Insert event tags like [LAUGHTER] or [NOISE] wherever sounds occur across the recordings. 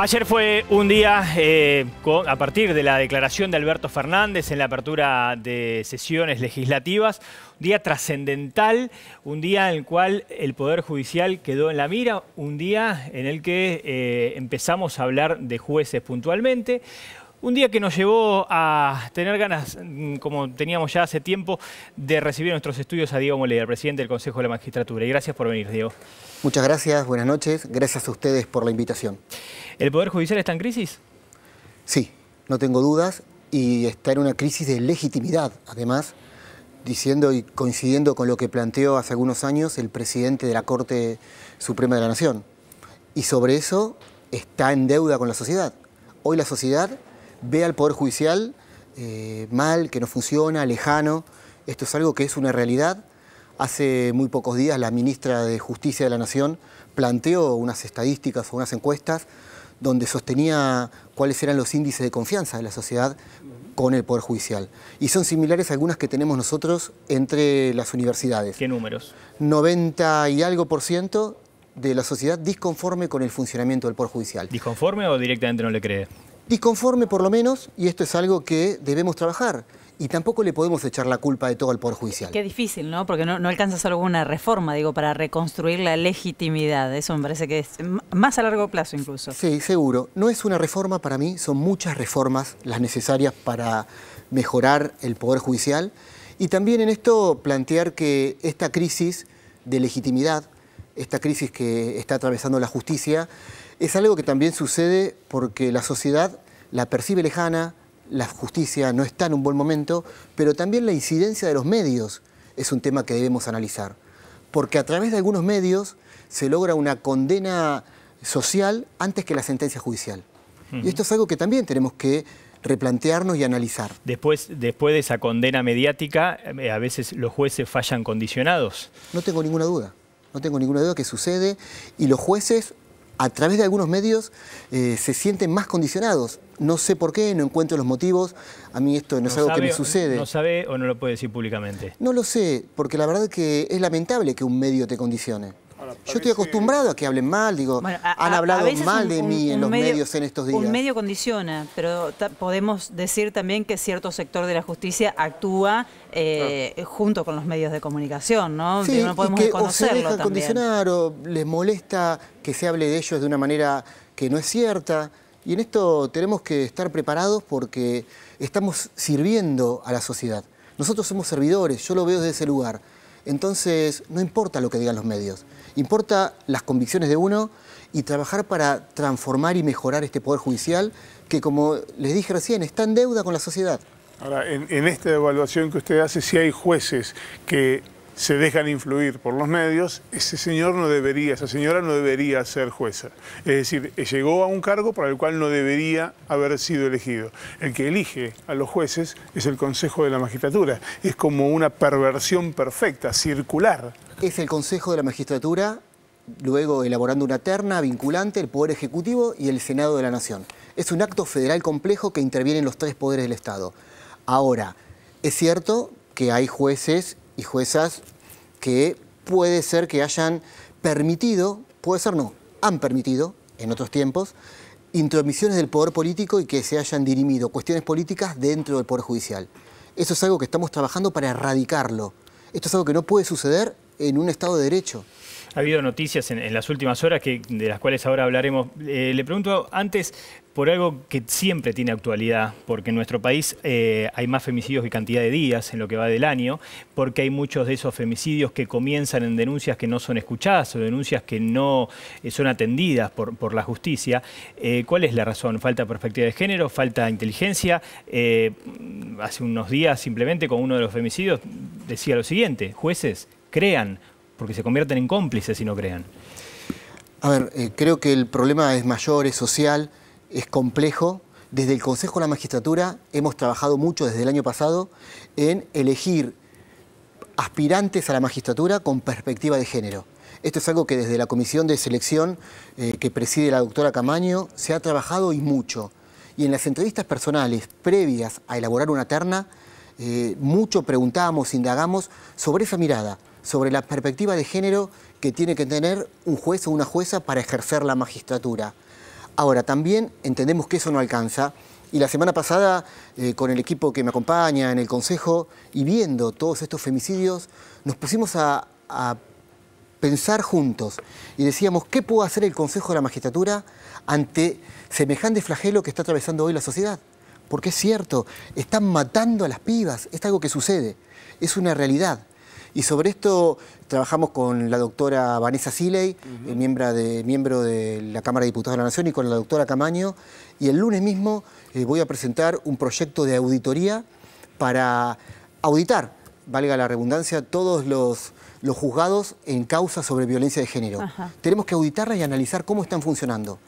Ayer fue un día eh, a partir de la declaración de Alberto Fernández en la apertura de sesiones legislativas, un día trascendental, un día en el cual el Poder Judicial quedó en la mira, un día en el que eh, empezamos a hablar de jueces puntualmente, un día que nos llevó a tener ganas, mm, como teníamos ya hace tiempo, de recibir nuestros estudios a Diego Moleda, presidente del Consejo de la Magistratura. Y gracias por venir, Diego. Muchas gracias, buenas noches. Gracias a ustedes por la invitación. ¿El Poder Judicial está en crisis? Sí, no tengo dudas. Y está en una crisis de legitimidad, además, diciendo y coincidiendo con lo que planteó hace algunos años el presidente de la Corte Suprema de la Nación. Y sobre eso está en deuda con la sociedad. Hoy la sociedad ve al Poder Judicial eh, mal, que no funciona, lejano. Esto es algo que es una realidad. Hace muy pocos días la ministra de Justicia de la Nación planteó unas estadísticas o unas encuestas donde sostenía cuáles eran los índices de confianza de la sociedad con el Poder Judicial. Y son similares algunas que tenemos nosotros entre las universidades. ¿Qué números? 90 y algo por ciento de la sociedad disconforme con el funcionamiento del Poder Judicial. ¿Disconforme o directamente no le cree? Y conforme por lo menos, y esto es algo que debemos trabajar, y tampoco le podemos echar la culpa de todo al Poder Judicial. Qué difícil, ¿no? Porque no, alcanzas alcanza reforma, digo, para reconstruir la legitimidad. Eso me parece que es más a largo plazo incluso. Sí, seguro. No es una reforma para mí, son muchas reformas las necesarias para mejorar el Poder Judicial. Y también en esto plantear que esta crisis de legitimidad, esta crisis que está atravesando la justicia, es algo que también sucede porque la sociedad la percibe lejana, la justicia no está en un buen momento, pero también la incidencia de los medios es un tema que debemos analizar. Porque a través de algunos medios se logra una condena social antes que la sentencia judicial. Y esto es algo que también tenemos que replantearnos y analizar. Después, después de esa condena mediática, eh, a veces los jueces fallan condicionados. No tengo ninguna duda, no tengo ninguna duda que sucede y los jueces a través de algunos medios eh, se sienten más condicionados. No sé por qué, no encuentro los motivos. A mí esto no, es algo que me sucede. ¿No sabe o no lo puede decir públicamente? No lo sé, porque la verdad es que es lamentable que un medio te condicione. Yo estoy acostumbrado a que hablen mal, digo, han hablado mal de mí en los medios en estos días. Un medio condiciona, pero podemos decir también que cierto sector de la justicia actúa eh, junto con los medios de comunicación, ¿no? Sí, no podemos o condicionar o les molesta que se hable de ellos de una manera que no es cierta. Y en esto tenemos que estar preparados porque estamos sirviendo a la sociedad. Nosotros somos servidores, yo lo veo desde ese lugar. Entonces, no importa lo que digan los medios importa las convicciones de uno y trabajar para transformar y mejorar este Poder Judicial que, como les dije recién, está en deuda con la sociedad. Ahora, en, esta evaluación que usted hace, si hay jueces que se dejan influir por los medios, ese señor no debería, esa señora no debería ser jueza. Es decir, llegó a un cargo para el cual no debería haber sido elegido. El que elige a los jueces es el Consejo de la Magistratura. Es como una perversión perfecta, circular es el Consejo de la Magistratura, luego elaborando una terna vinculante, el Poder Ejecutivo y el Senado de la Nación. Es un acto federal complejo que intervienen los tres poderes del Estado. Ahora, es cierto que hay jueces y juezas que puede ser que hayan permitido, puede ser no, han permitido en otros tiempos, intromisiones del poder político y que se hayan dirimido cuestiones políticas dentro del poder judicial. Eso es algo que estamos trabajando para erradicarlo. Esto es algo que no puede suceder en un Estado de Derecho. Ha habido noticias en, las últimas horas que, de las cuales ahora hablaremos. Eh, le pregunto antes por algo que siempre tiene actualidad, porque en nuestro país eh, hay más femicidios que cantidad de días en lo que va del año, porque hay muchos de esos femicidios que comienzan en denuncias que no son escuchadas o denuncias que no eh, son atendidas por, la justicia. ¿Cuál es la razón? ¿Falta perspectiva de género? ¿Falta inteligencia? hace unos días simplemente con uno de los femicidios decía lo siguiente, jueces, crean, porque se convierten en cómplices si no crean. A ver, eh, creo que el problema es mayor, es social, es complejo. Desde el Consejo de la Magistratura hemos trabajado mucho desde el año pasado en elegir aspirantes a la magistratura con perspectiva de género. Esto es algo que desde la comisión de selección eh, que preside la doctora Camaño se ha trabajado y mucho. Y en las entrevistas personales previas a elaborar una terna, eh, mucho preguntábamos, indagamos sobre esa mirada sobre la perspectiva de género que tiene que tener un juez o una jueza para ejercer la magistratura. Ahora, también entendemos que eso no alcanza. Y la semana pasada, eh, con el equipo que me acompaña en el Consejo y viendo todos estos femicidios, nos pusimos a, a pensar juntos y decíamos, ¿qué puede hacer el Consejo de la Magistratura ante semejante flagelo que está atravesando hoy la sociedad? Porque es cierto, están matando a las pibas, es algo que sucede, es una realidad. Y sobre esto trabajamos con la doctora Vanessa Siley, eh, miembro, de, miembro de la Cámara de Diputados de la Nación, y con la doctora Camaño. Y el lunes mismo eh, voy a presentar un proyecto de auditoría para auditar, valga la redundancia, todos los, juzgados en causa sobre violencia de género. Tenemos que auditarla y analizar cómo están funcionando.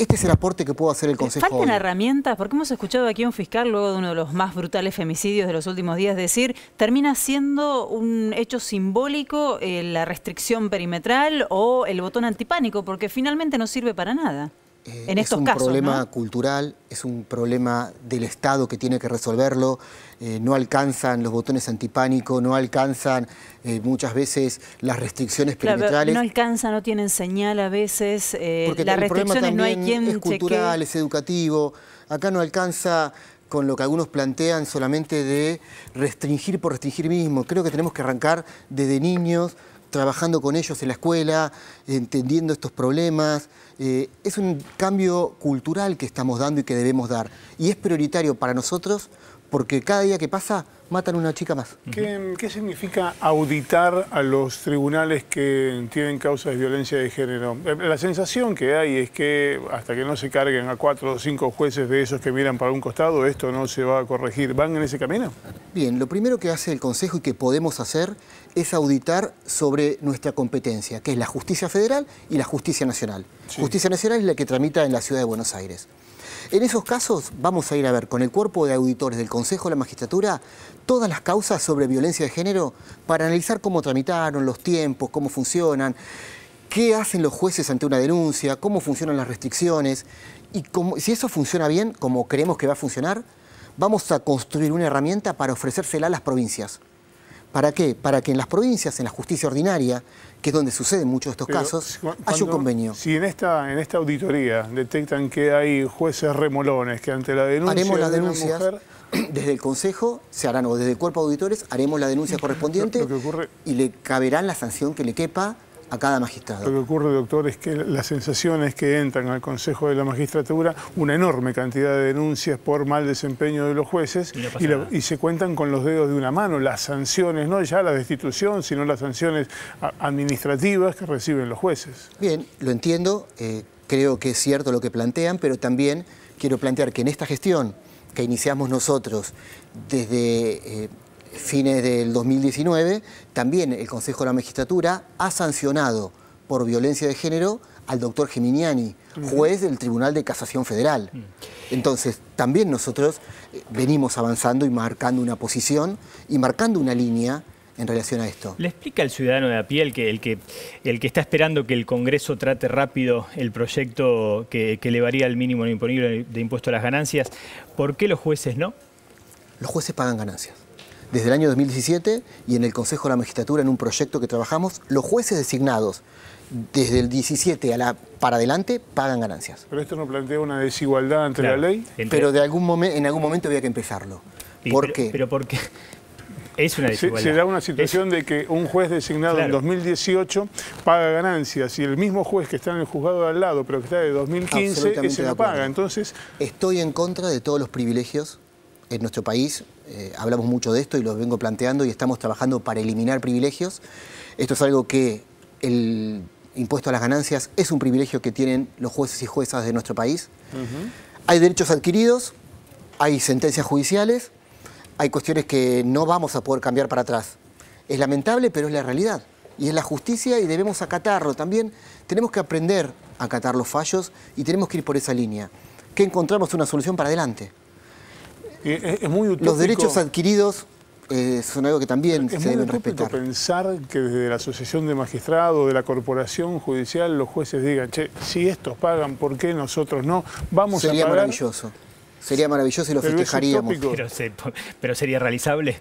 Este es el aporte que puedo hacer el Consejo. ¿Faltan herramientas? Porque hemos escuchado aquí a un fiscal, luego de uno de los más brutales femicidios de los últimos días, decir, termina siendo un hecho simbólico eh, la restricción perimetral o el botón antipánico, porque finalmente no sirve para nada. Eh, es un problema cultural, es un problema del Estado que tiene que resolverlo, eh, no alcanzan los botones antipánico, no alcanzan eh, muchas veces las restricciones claro, No alcanzan, no tienen señal a veces, Porque las el restricciones no hay quien es cultural, es educativo, acá no alcanza con lo que algunos plantean solamente de restringir por restringir mismo. Creo que tenemos que arrancar desde niños, trabajando con ellos en la escuela, entendiendo estos problemas. Eh, es un cambio cultural que estamos dando y que debemos dar. Y es prioritario para nosotros porque cada día que pasa matan una chica más. ¿Qué, significa auditar a los tribunales que tienen causas de violencia de género? Eh, la sensación que hay es que hasta que no se carguen a cuatro o cinco jueces de esos que miran para un costado, esto no se va a corregir. ¿Van en ese camino? Bien, lo primero que hace el Consejo y que podemos hacer es auditar sobre nuestra competencia, que es la justicia federal y la justicia nacional. Justicia nacional es la que tramita en la ciudad de Buenos Aires. En esos casos vamos a ir a ver con el cuerpo de auditores del Consejo de la Magistratura todas las causas sobre violencia de género para analizar cómo tramitaron, los tiempos, cómo funcionan, qué hacen los jueces ante una denuncia, cómo funcionan las restricciones y si eso funciona bien, como creemos que va a funcionar, vamos a construir una herramienta para ofrecérsela a las provincias. ¿Para qué? Para que en las provincias, en la justicia ordinaria, que es donde suceden muchos de estos casos, haya un convenio. Si en esta, en esta auditoría detectan que hay jueces remolones que ante la denuncia [CLEARS THROAT] desde el Consejo se harán, o desde el Cuerpo de Auditores, haremos la denuncia correspondiente y le caberán la sanción que le quepa a cada magistrado. Lo que ocurre, doctor, es que las sensaciones que entran al Consejo de la Magistratura, una enorme cantidad de denuncias por mal desempeño de los jueces, y, se cuentan con los dedos de una mano las sanciones, no ya la destitución, sino las sanciones administrativas que reciben los jueces. Bien, lo entiendo, eh, creo que es cierto lo que plantean, pero también quiero plantear que en esta gestión que iniciamos nosotros desde... Eh, fines del 2019, también el Consejo de la Magistratura ha sancionado por violencia de género al doctor Geminiani, juez del Tribunal de Casación Federal. Mm. Entonces, también nosotros eh, venimos avanzando y marcando una posición y marcando una línea en relación a esto. ¿Le explica al ciudadano de a pie, el que, el que, el que está esperando que el Congreso trate rápido el proyecto que, que elevaría el mínimo imponible de impuesto a las ganancias, por qué los jueces no? Los jueces pagan ganancias desde el año 2017 y en el Consejo de la Magistratura en un proyecto que trabajamos, los jueces designados desde el 17 para adelante pagan ganancias. Pero esto no plantea una desigualdad entre la ley. Pero de algún momento, en algún momento había que empezarlo. ¿Por qué? Pero porque [LAUGHS] es una se, se, da una situación de que un juez designado en 2018 paga ganancias y el mismo juez que está en el juzgado de al lado, pero que está de 2015, se lo paga. Entonces... Estoy en contra de todos los privilegios en nuestro país, eh, hablamos mucho de esto y lo vengo planteando y estamos trabajando para eliminar privilegios. Esto es algo que el impuesto a las ganancias es un privilegio que tienen los jueces y juezas de nuestro país. Hay derechos adquiridos, hay sentencias judiciales, hay cuestiones que no vamos a poder cambiar para atrás. Es lamentable, pero es la realidad. Y es la justicia y debemos acatarlo. También tenemos que aprender a acatar los fallos y tenemos que ir por esa línea. Que encontramos una solución para adelante. Eh, muy Los derechos adquiridos eh, son algo que también se deben respetar. pensar que desde la Asociación de Magistrados, de la Corporación Judicial, los jueces digan, che, si estos pagan, ¿por qué nosotros no? Vamos Sería maravilloso. Sería maravilloso y lo festejaríamos. Pero, sería realizable.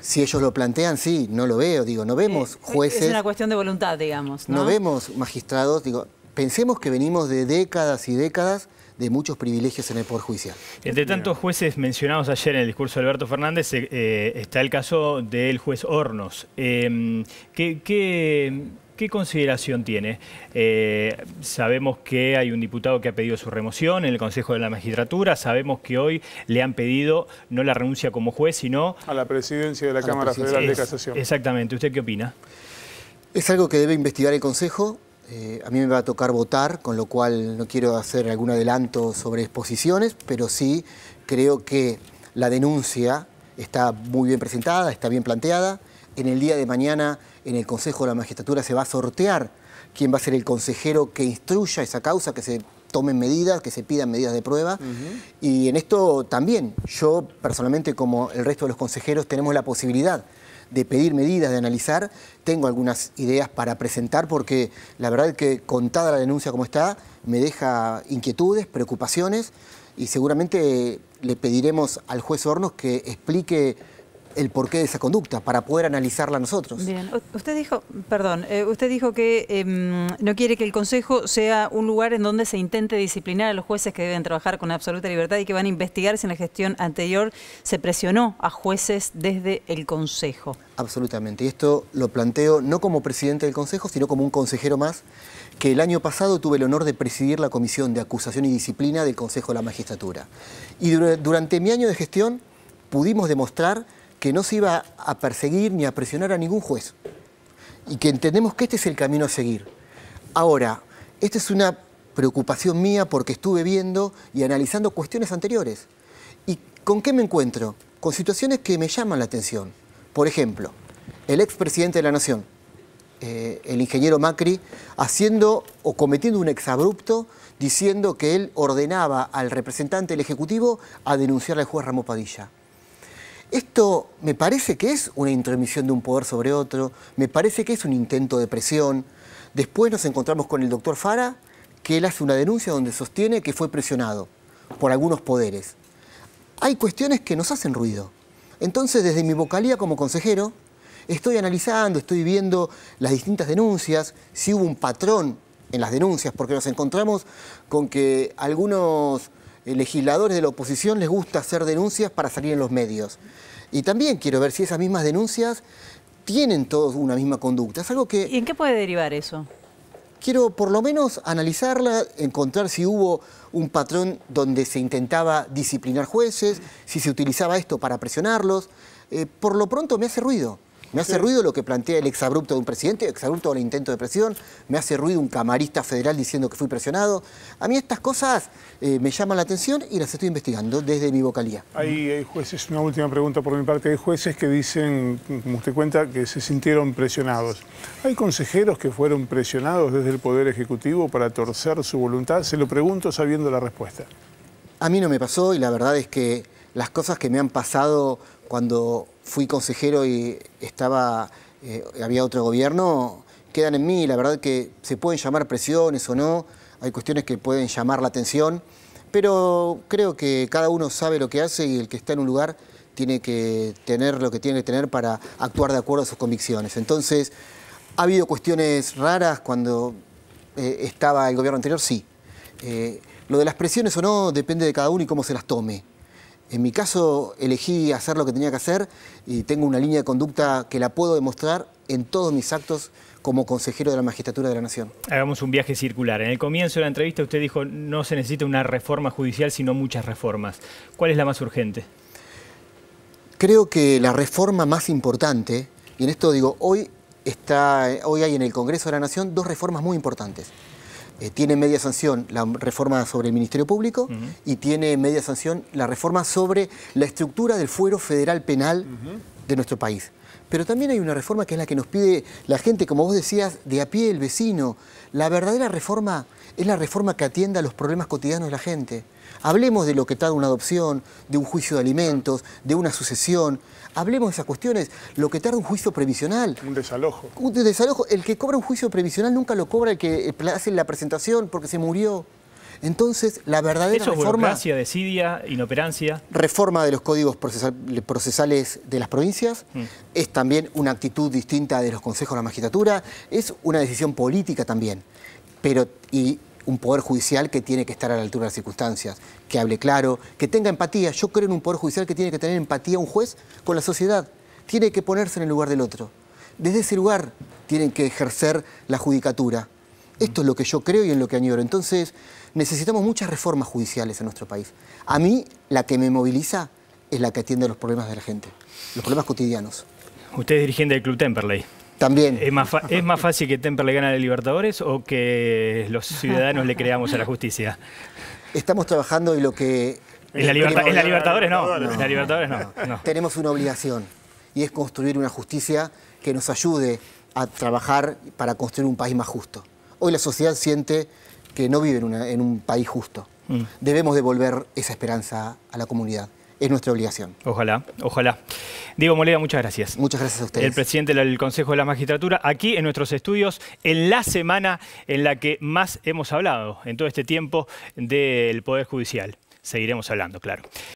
Si ellos lo plantean, sí, no lo veo, digo, no vemos eh, jueces. Es una cuestión de voluntad, digamos. No, no vemos magistrados, digo, pensemos que venimos de décadas y décadas de muchos privilegios en el Poder Judicial. Entre tantos jueces mencionados ayer en el discurso de Alberto Fernández, eh, eh, está el caso del juez Hornos. Em, ¿qué, consideración tiene? Eh, sabemos que hay un diputado que ha pedido su remoción en el Consejo de la Magistratura, sabemos que hoy le han pedido no la renuncia como juez, sino... A la presidencia de la Cámara Federal de Casación. Exactamente. ¿Usted qué opina? Es algo que debe investigar el Consejo eh, a mí me va a tocar votar, con lo cual no quiero hacer algún adelanto sobre exposiciones, pero sí creo que la denuncia está muy bien presentada, está bien planteada. En el día de mañana, en el Consejo de la Magistratura, se va a sortear quién va a ser el consejero que instruya esa causa, que se tomen medidas, que se pidan medidas de prueba. Y en esto también, yo personalmente, como el resto de los consejeros, tenemos la posibilidad de pedir medidas, de analizar. Tengo algunas ideas para presentar porque la verdad es que contada la denuncia como está, me deja inquietudes, preocupaciones y seguramente le pediremos al juez Hornos que explique el porqué de esa conducta para poder analizarla nosotros. Bien, usted dijo, perdón, eh, usted dijo que em, no quiere que el Consejo sea un lugar en donde se intente disciplinar a los jueces que deben trabajar con absoluta libertad y que van a investigar si en la gestión anterior se presionó a jueces desde el Consejo. Absolutamente, y esto lo planteo no como presidente del Consejo, sino como un consejero más, que el año pasado tuve el honor de presidir la Comisión de Acusación y Disciplina del Consejo de la Magistratura. Y durante mi año de gestión pudimos demostrar que no se iba a perseguir ni a presionar a ningún juez y que entendemos que este es el camino a seguir. Ahora, esta es una preocupación mía porque estuve viendo y analizando cuestiones anteriores. ¿Y con qué me encuentro? Con situaciones que me llaman la atención. Por ejemplo, el expresidente de la Nación, eh, el ingeniero Macri, haciendo o cometiendo un exabrupto diciendo que él ordenaba al representante del Ejecutivo a denunciar al juez Ramón Padilla. Esto me parece que es una intromisión de un poder sobre otro, me parece que es un intento de presión. Después nos encontramos con el doctor Fara, que él hace una denuncia donde sostiene que fue presionado por algunos poderes. Hay cuestiones que nos hacen ruido. Entonces, desde mi vocalía como consejero, estoy analizando, estoy viendo las distintas denuncias, si hubo un patrón en las denuncias, porque nos encontramos con que algunos eh, legisladores de la oposición les gusta hacer denuncias para salir en los medios. Y también quiero ver si esas mismas denuncias tienen todos una misma conducta. Es algo que... ¿Y en qué puede derivar eso? Quiero por lo menos analizarla, encontrar si hubo un patrón donde se intentaba disciplinar jueces, si se utilizaba esto para presionarlos. Eh, por lo pronto me hace ruido. Me hace ruido lo que plantea el exabrupto de un presidente, exabrupto del intento de presión. Me hace ruido un camarista federal diciendo que fui presionado. A mí estas cosas eh, me llaman la atención y las estoy investigando desde mi vocalía. Hay, hay, jueces, una última pregunta por mi parte. Hay jueces que dicen, como usted cuenta, que se sintieron presionados. ¿Hay consejeros que fueron presionados desde el Poder Ejecutivo para torcer su voluntad? Se lo pregunto sabiendo la respuesta. A mí no me pasó y la verdad es que las cosas que me han pasado cuando fui consejero y estaba, eh, había otro gobierno, quedan en mí. La verdad que se pueden llamar presiones o no, hay cuestiones que pueden llamar la atención, pero creo que cada uno sabe lo que hace y el que está en un lugar tiene que tener lo que tiene que tener para actuar de acuerdo a sus convicciones. Entonces, ¿ha habido cuestiones raras cuando eh, estaba el gobierno anterior? Sí. Eh, lo de las presiones o no depende de cada uno y cómo se las tome. En mi caso elegí hacer lo que tenía que hacer y tengo una línea de conducta que la puedo demostrar en todos mis actos como consejero de la Magistratura de la Nación. Hagamos un viaje circular. En el comienzo de la entrevista usted dijo no se necesita una reforma judicial, sino muchas reformas. ¿Cuál es la más urgente? Creo que la reforma más importante, y en esto digo, hoy, está, hoy hay en el Congreso de la Nación dos reformas muy importantes. Eh, tiene media sanción la reforma sobre el Ministerio Público y tiene media sanción la reforma sobre la estructura del fuero federal penal de nuestro país. Pero también hay una reforma que es la que nos pide la gente, como vos decías, de a pie, el vecino. La verdadera reforma es la reforma que atienda a los problemas cotidianos de la gente. Hablemos de lo que tarda una adopción, de un juicio de alimentos, de una sucesión. Hablemos de esas cuestiones, lo que tarda un juicio previsional. Un desalojo. Un desalojo. El que cobra un juicio previsional nunca lo cobra el que eh, hace la presentación porque se murió. Entonces, la verdadera Eso reforma... Es desidia, inoperancia. Reforma de los códigos procesales de las provincias, mm. es también una actitud distinta de los consejos de la magistratura, es una decisión política también. Pero, y un poder judicial que tiene que estar a la altura de las circunstancias, que hable claro, que tenga empatía. Yo creo en un poder judicial que tiene que tener empatía un juez con la sociedad. Tiene que ponerse en el lugar del otro. Desde ese lugar tienen que ejercer la judicatura. Esto es lo que yo creo y en lo que añoro. Entonces, necesitamos muchas reformas judiciales en nuestro país. A mí, la que me moviliza es la que atiende los problemas de la gente, los problemas cotidianos. Usted es dirigente del Club Temperley. ¿Es más, fácil que Temper le gane a Libertadores o que los ciudadanos le creamos a la justicia? Estamos trabajando y lo que... En la, Libertadores no, no, Tenemos una obligación y es construir una justicia que nos ayude a trabajar para construir un país más justo. Hoy la sociedad siente que no vive en, un país justo. Mm. Debemos devolver esa esperanza a la comunidad es nuestra obligación. Ojalá, ojalá. Diego Moleda, muchas gracias. Muchas gracias a ustedes. El presidente del Consejo de la Magistratura, aquí en nuestros estudios, en la semana en la que más hemos hablado en todo este tiempo del Poder Judicial. Seguiremos hablando, claro.